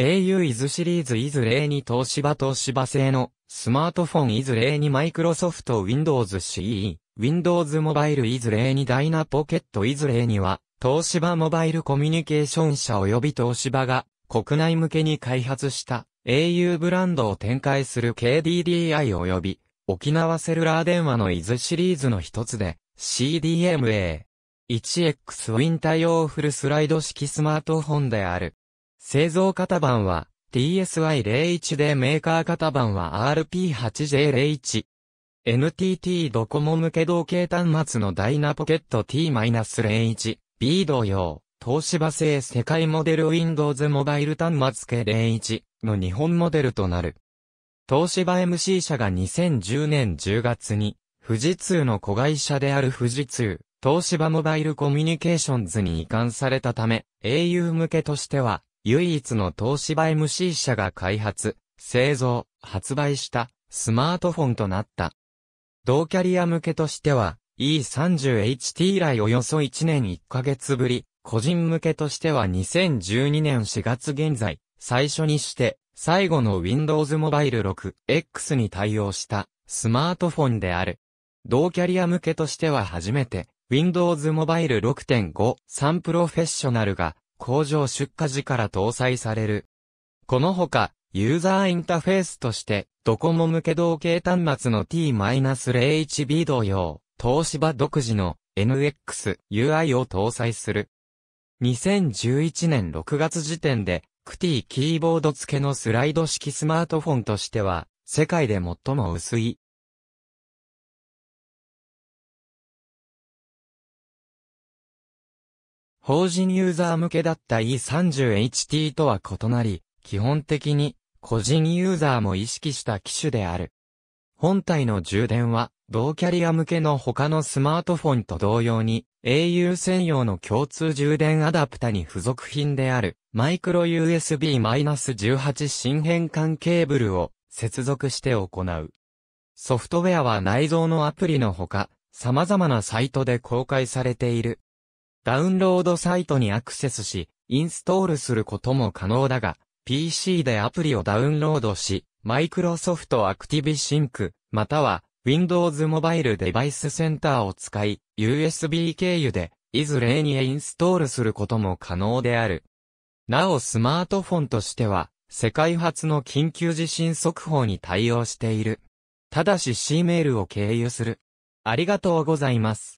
au イズシリーズいずれに東芝東芝製のスマートフォンいずれにマイクロソフト Windows CE、Windows モバイルいずれにダイナポケットいずれには東芝モバイルコミュニケーション社及び東芝が国内向けに開発した au ブランドを展開する KDDI 及び沖縄セルラー電話のイズシリーズの一つで CDMA 1X ウィン対応フルスライド式スマートフォンである。製造型番は t s i 0 1でメーカー型番は RP8J01。NTT ドコモ向け同型端末のダイナポケット T-01、B 同様、東芝製世界モデル Windows モバイル端末系01の日本モデルとなる。東芝 MC 社が2010年10月に、富士通の子会社である富士通、東芝モバイルコミュニケーションズに移管されたため、au 向けとしては、唯一の東芝 MC 社が開発、製造、発売したスマートフォンとなった。同キャリア向けとしては E30HT 以来およそ1年1ヶ月ぶり、個人向けとしては2012年4月現在、最初にして最後の Windows Mobile 6X に対応したスマートフォンである。同キャリア向けとしては初めて Windows Mobile 6.5 3ンプロフェッショナルが工場出荷時から搭載される。このほか、ユーザーインターフェースとして、ドコモ向け同型端末の T-01B 同様、東芝独自の NX UI を搭載する。2011年6月時点で、テ t キーボード付けのスライド式スマートフォンとしては、世界で最も薄い法人ユーザー向けだった E30HT とは異なり、基本的に個人ユーザーも意識した機種である。本体の充電は、同キャリア向けの他のスマートフォンと同様に、au 専用の共通充電アダプタに付属品である、マイクロ USB-18 新変換ケーブルを接続して行う。ソフトウェアは内蔵のアプリのほか、様々なサイトで公開されているダウンロードサイトにアクセスし、インストールすることも可能だが、PC でアプリをダウンロードし、Microsoft Active Sync、または Windows Mobile Device Center を使い、USB 経由で、いずれにインストールすることも可能である。なおスマートフォンとしては、世界初の緊急地震速報に対応している。ただし C メールを経由する。ありがとうございます。